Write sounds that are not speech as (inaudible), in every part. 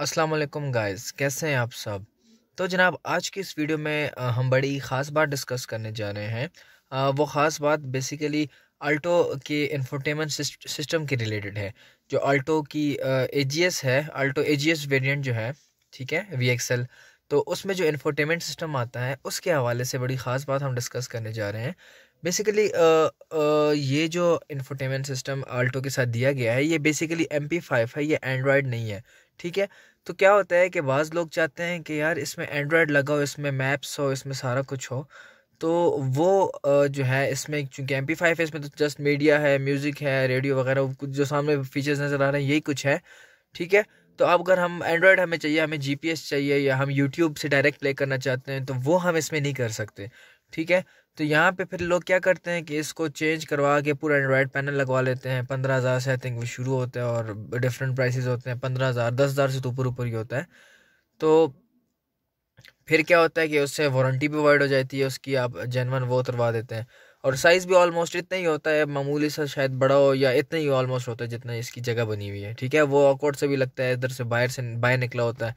Aslam guys कैसे हैं आप सब तो जनाब आज की इस वीडियो में हम बड़ी ख़ास बात डिस्कस करने जा रहे हैं वो ख़ास बात बेसिकली अल्टो के इन्फोटेनमेंट सिस्टम के रिलेटेड है जो अल्टो की ए है अल्टो ए वेरिएंट जो है ठीक है वी तो उसमें जो इन्फोटेनमेंट सिस्टम आता है उसके हवाले से बड़ी ख़ास बात हम डिस्कस करने जा रहे हैं बेसिकली ये जो इन्फोटेनमेंट सिस्टम अल्टो के साथ दिया गया है ये बेसिकली एम पी फाइव है ये एंड्रॉयड नहीं है ठीक है तो क्या होता है कि बाज़ लोग चाहते हैं कि यार इसमें एंड्रॉयड लगा हो इसमें मैप्स हो इसमें सारा कुछ हो तो वो जो है इसमें चूँकि एम पी फाइव है इसमें तो जस्ट मीडिया है म्यूज़िक है रेडियो वगैरह जो सामने फीचर्स नज़र आ रहे हैं यही कुछ है ठीक है तो अब अगर हम एंड्रॉयड हमें चाहिए हमें जी चाहिए या हम यूट्यूब से डायरेक्ट प्ले करना चाहते हैं तो वो हम इसमें नहीं कर सकते ठीक है तो यहाँ पे फिर लोग क्या करते हैं कि इसको चेंज करवा के पूरा एंड्रॉयड पैनल लगवा लेते हैं पंद्रह हज़ार से आई थिंक वो शुरू होता है और डिफरेंट प्राइसेस होते हैं पंद्रह हज़ार दस हज़ार से तो ऊपर ऊपर ही होता है तो फिर क्या होता है कि उससे वारंटी भी हो जाती है उसकी आप जेनवन वो उतरवा देते हैं और साइज़ भी ऑलमोस्ट इतना ही होता है मामूली सा शायद बड़ा हो या इतना ही ऑलमोस्ट होता है जितना इसकी जगह बनी हुई है ठीक है वो ऑकवर्ड से भी लगता है इधर से बाहर से बाहर निकला होता है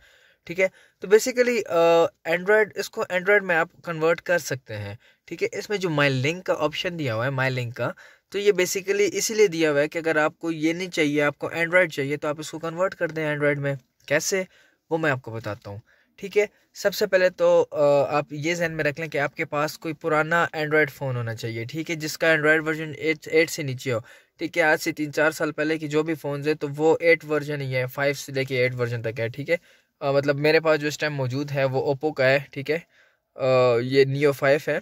ठीक है तो बेसिकली एंड्रॉयड uh, इसको एंड्रॉयड में आप कन्वर्ट कर सकते हैं ठीक है इसमें जो माई लिंक का ऑप्शन दिया हुआ है माई लिंक का तो ये बेसिकली इसीलिए दिया हुआ है कि अगर आपको ये नहीं चाहिए आपको एंड्रॉयड चाहिए तो आप इसको कन्वर्ट कर दें एंड्रॉयड में कैसे वो मैं आपको बताता हूँ ठीक है सबसे पहले तो uh, आप ये जहन में रख लें कि आपके पास कोई पुराना एंड्रॉयड फ़ोन होना चाहिए ठीक है जिसका एंड्रॉयड वर्जन एट एट से नीचे हो ठीक है आज से तीन चार साल पहले की जो भी फ़ोन है तो वो एट वर्जन ही है फाइव से लेके एट वर्जन तक है ठीक है आ, मतलब मेरे पास जो इस टाइम मौजूद है वो ओप्पो का है ठीक है ये नियो फाइव है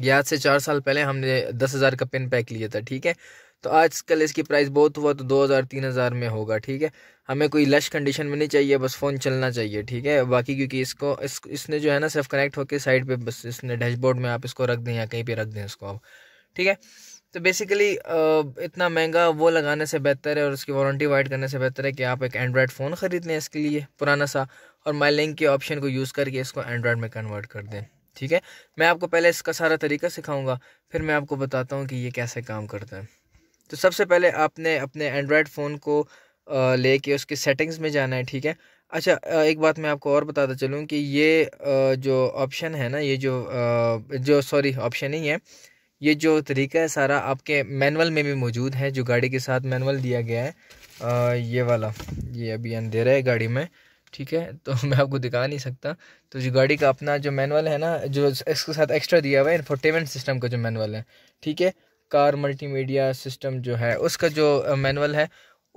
ये आज से चार साल पहले हमने दस हज़ार का पिन पैक लिया था ठीक है तो आजकल इसकी प्राइस बहुत हुआ तो दो हज़ार तीन हज़ार में होगा ठीक है हमें कोई लश कंडीशन में नहीं चाहिए बस फ़ोन चलना चाहिए ठीक है बाकी क्योंकि इसको इस इसने जो है ना सिर्फ कनेक्ट होकर साइड पे बस इसने डैशबोर्ड में आप इसको रख दें या कहीं पे रख दें इसको आप ठीक है तो बेसिकली uh, इतना महंगा वो लगाने से बेहतर है और उसकी वारंटी वाइड करने से बेहतर है कि आप एक एंड्रॉयड फ़ोन ख़रीद लें इसके लिए पुराना सा और माई लिंक के ऑप्शन को यूज़ करके इसको एंड्रॉयड में कन्वर्ट कर दें ठीक है मैं आपको पहले इसका सारा तरीका सिखाऊंगा फिर मैं आपको बताता हूँ कि ये कैसे काम करता है तो सबसे पहले आपने अपने एंड्रॉयड फ़ोन को uh, ले कर उसके सेटिंग्स में जाना है ठीक है अच्छा uh, एक बात मैं आपको और बताता चलूँ कि ये जो ऑप्शन है ना ये जो जो सॉरी ऑप्शन ही है ये जो तरीका है सारा आपके मैनुअल में भी मौजूद है जो गाड़ी के साथ मैनुअल दिया गया है आ, ये वाला ये अभी अंधेरा है गाड़ी में ठीक है तो (laughs) मैं आपको दिखा नहीं सकता तो जो गाड़ी का अपना जो मैनुअल है ना जो इसके साथ एक्स्ट्रा दिया हुआ है इन्फोटेनमेंट सिस्टम का जो मैनुअल है ठीक है कार मल्टीमीडिया सिस्टम जो है उसका जो मैनुअल है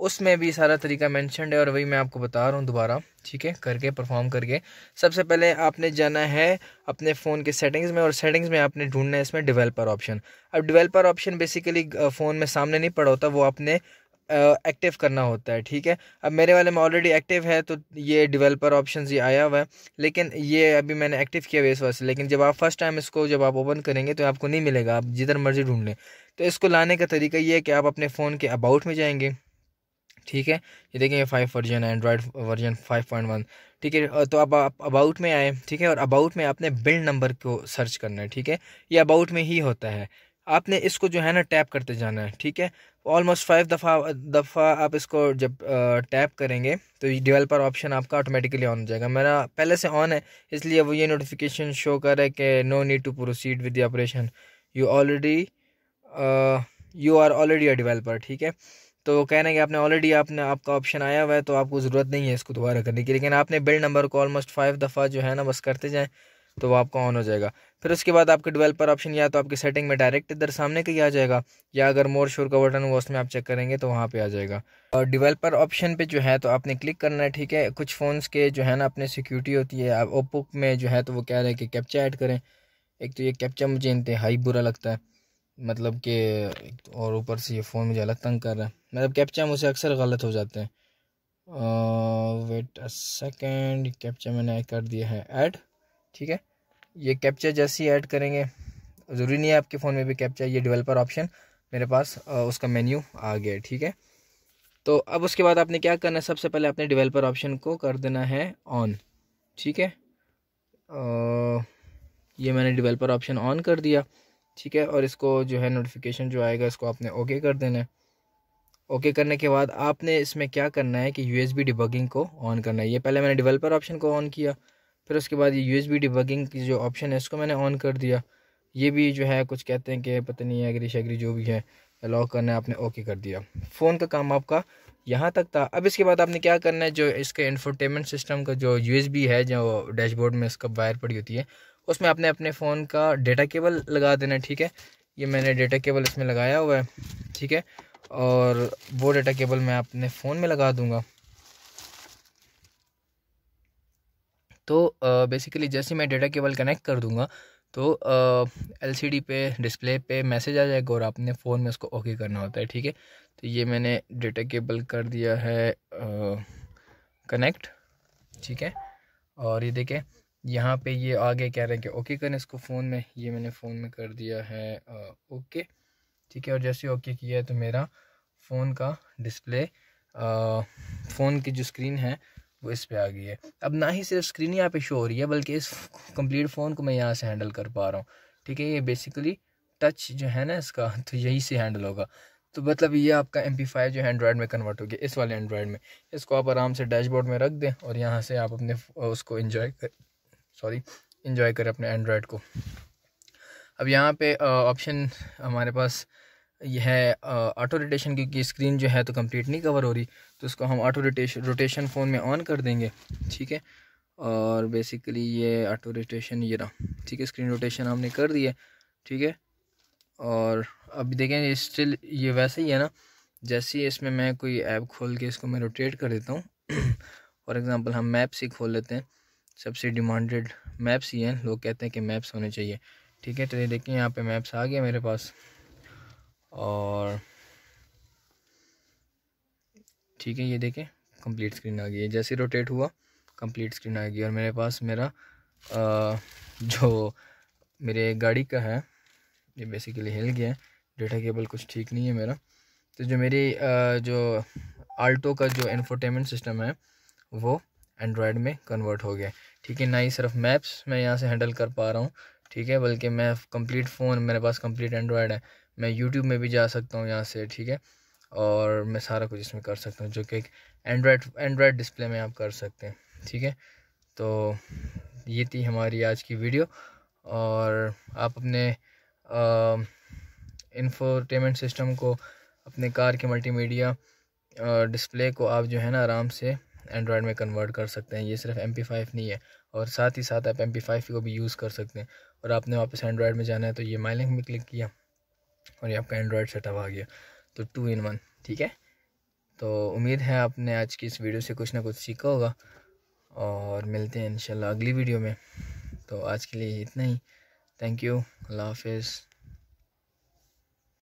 उसमें भी सारा तरीका मैंशनड है और वही मैं आपको बता रहा हूँ दोबारा ठीक है करके परफॉर्म करके सबसे पहले आपने जाना है अपने फ़ोन के सेटिंग्स में और सेटिंग्स में आपने ढूंढना है इसमें डेवलपर ऑप्शन अब डेवलपर ऑप्शन बेसिकली फ़ोन में सामने नहीं पड़ा होता वो आपने एक्टिव करना होता है ठीक है अब मेरे वाले में ऑलरेडी एक्टिव है तो ये डेवलपर ऑप्शन ये आया हुआ है लेकिन ये अभी मैंने एक्टिव किया हुआ इस वजह से लेकिन जब आप फर्स्ट टाइम इसको जब आप ओपन करेंगे तो आपको नहीं मिलेगा आप जिधर मर्ज़ी ढूंढ लें तो इसको लाने का तरीका ये है कि आप अपने फ़ोन के अबाउट में जाएंगे ठीक है ये देखें ये फाइव वर्जन है Android version five point one ठीक है तो अब आप अबाउट में आए ठीक है और अबाउट में आपने बिल्ड नंबर को सर्च करना है ठीक है ये अबाउट में ही होता है आपने इसको जो है ना टैप करते जाना है ठीक है ऑलमोस्ट फाइव दफ़ा दफ़ा आप इसको जब टैप करेंगे तो ये डिवेलपर ऑप्शन आपका ऑटोमेटिकली ऑन हो जाएगा मेरा पहले से ऑन है इसलिए वो ये नोटिफिकेशन शो कर रहा है कि no need to proceed with the operation you already you are already a developer ठीक है तो वो कह रहे हैं कि आपने ऑलरेडी आपने आपका ऑप्शन आया हुआ है तो आपको ज़रूरत नहीं है इसको दोबारा करने की लेकिन आपने बिल नंबर को ऑलमोस्ट फाइव दफ़ा जो है ना बस करते जाएँ तो वो आपका ऑन हो जाएगा फिर उसके बाद आपके डेवलपर ऑप्शन या तो आपकी सेटिंग में डायरेक्ट इधर सामने का ही आ जाएगा या अगर मोर शोर का बटन हुआ उसमें आप चेक करेंगे तो वहाँ पे आ जाएगा और डेवलपर ऑप्शन पे जो है तो आपने क्लिक करना है ठीक है कुछ फ़ोन्स के जो है ना अपने सिक्योरिटी होती है आप ओप्पो में जो है तो वो कह रहे हैं कि कैप्चा ऐड करें एक तो ये कैप्चा मुझे इंतहाई बुरा लगता है मतलब कि और ऊपर से ये फ़ोन मुझे अलग तंग कर रहा है मतलब कैप्चा मुझसे अक्सर गलत हो जाते हैं वेट अ सेकेंड कैप्चा मैंने कर दिया है ऐड ठीक है ये कैप्चा जैसे ही ऐड करेंगे ज़रूरी नहीं है आपके फ़ोन में भी कैप्चा ये डेवलपर ऑप्शन मेरे पास उसका मेन्यू आ गया ठीक है तो अब उसके बाद आपने क्या करना है सबसे पहले आपने डिवेलपर ऑप्शन को कर देना है ऑन ठीक है ये मैंने डिवेलपर ऑप्शन ऑन कर दिया ठीक है और इसको जो है नोटिफिकेशन जो आएगा इसको आपने ओके कर देना है ओके करने के बाद आपने इसमें क्या करना है कि यू एस डिबगिंग को ऑन करना है ये पहले मैंने डेवलपर ऑप्शन को ऑन किया फिर उसके बाद ये यू एस डिबगिंग की जो ऑप्शन है इसको मैंने ऑन कर दिया ये भी जो है कुछ कहते हैं कि पता नहीं है शगरी जो भी है अलाउ करना है आपने ओके कर दिया फ़ोन का काम आपका यहाँ तक था अब इसके बाद आपने क्या करना है जो इसके इंफोटेनमेंट सिस्टम का जो यू है जो डैशबोर्ड में इसका वायर पड़ी होती है उसमें आपने अपने फ़ोन का डेटा केबल लगा देना ठीक है ये मैंने डेटा केबल इसमें लगाया हुआ है ठीक है और वो डेटा केबल मैं अपने फ़ोन में लगा दूँगा तो बेसिकली जैसे मैं डेटा केबल कनेक्ट कर दूँगा तो एलसीडी पे डिस्प्ले पे मैसेज आ जाएगा और आपने फ़ोन में उसको ओके करना होता है ठीक है तो ये मैंने डेटा केबल कर दिया है कनेक्ट ठीक है और ये देखें यहाँ पे ये आगे कह रहे हैं कि ओके करें इसको फ़ोन में ये मैंने फ़ोन में कर दिया है आ, ओके ठीक है और जैसे ओके किया है तो मेरा फ़ोन का डिस्प्ले फ़ोन की जो स्क्रीन है वो इस पर आ गई है अब ना ही सिर्फ स्क्रीन यहाँ पे शो हो रही है बल्कि इस कंप्लीट फ़ोन को मैं यहाँ से हैंडल कर पा रहा हूँ ठीक है ये बेसिकली टच जो है ना इसका (laughs) तो यही से हैंडल होगा तो मतलब ये आपका एम पी फाइव जो है एंड्रॉयड में कन्वर्ट हो गया इस वाले एंड्रॉयड में इसको आप आराम से डैशबोर्ड में रख दें और यहाँ से आप अपने उसको इन्जॉय कर सॉरी इन्जॉय करें अपने एंड्रॉयड को अब यहाँ पे ऑप्शन हमारे पास यह है ऑटो रोटेशन क्योंकि स्क्रीन जो है तो कंप्लीट नहीं कवर हो रही तो उसको हम ऑटो रोटेशन रोटेशन फ़ोन में ऑन कर देंगे ठीक है और बेसिकली ये ऑटो रोटेशन ये रहा ठीक है स्क्रीन रोटेशन हमने कर है ठीक है और अब देखें स्टिल ये वैसे ही है ना जैसे ही इसमें मैं कोई ऐप खोल के इसको मैं रोटेट कर देता हूँ फॉर (clears throat) एग्ज़ाम्पल हम मैप से खोल लेते हैं सबसे डिमांडेड मैप्स ही हैं लोग कहते हैं कि मैप्स होने चाहिए ठीक है चलिए देखिए यहाँ पे मैप्स आ गया मेरे पास और ठीक है ये देखें कंप्लीट स्क्रीन आ गई है जैसे रोटेट हुआ कंप्लीट स्क्रीन आ गई और मेरे पास मेरा आ, जो मेरे गाड़ी का है ये बेसिकली हिल गया है डेटा केबल कुछ ठीक नहीं है मेरा तो जो मेरी आ, जो आल्टो का जो इन्फोटेनमेंट सिस्टम है वो एंड्रॉयड में कन्वर्ट हो गया ठीक है ना ही सिर्फ मैप्स मैं यहाँ से हैंडल कर पा रहा हूँ ठीक है बल्कि मैं कंप्लीट फ़ोन मेरे पास कंप्लीट एंड्रॉयड है मैं यूट्यूब में भी जा सकता हूँ यहाँ से ठीक है और मैं सारा कुछ इसमें कर सकता हूँ जो कि एक एंड्रॉयड एंड्रॉयड डिस्प्ले में आप कर सकते हैं ठीक है तो ये थी हमारी आज की वीडियो और आप अपने इंफोटेनमेंट सिस्टम को अपने कार के मल्टीमीडिया डिस्प्ले को आप जो है ना आराम से एंड्रॉयड में कन्वर्ट कर सकते हैं ये सिर्फ एम नहीं है और साथ ही साथ आप एम को भी यूज़ कर सकते हैं और आपने वापस एंड्रॉयड में जाना है तो ये माई लिंक में क्लिक किया और ये आपका एंड्रॉयड सेटअप आ गया तो टू इन वन ठीक है तो उम्मीद है आपने आज की इस वीडियो से कुछ ना कुछ सीखा होगा और मिलते हैं इंशाल्लाह अगली वीडियो में तो आज के लिए इतना ही थैंक यू अल्लाह हाफिज़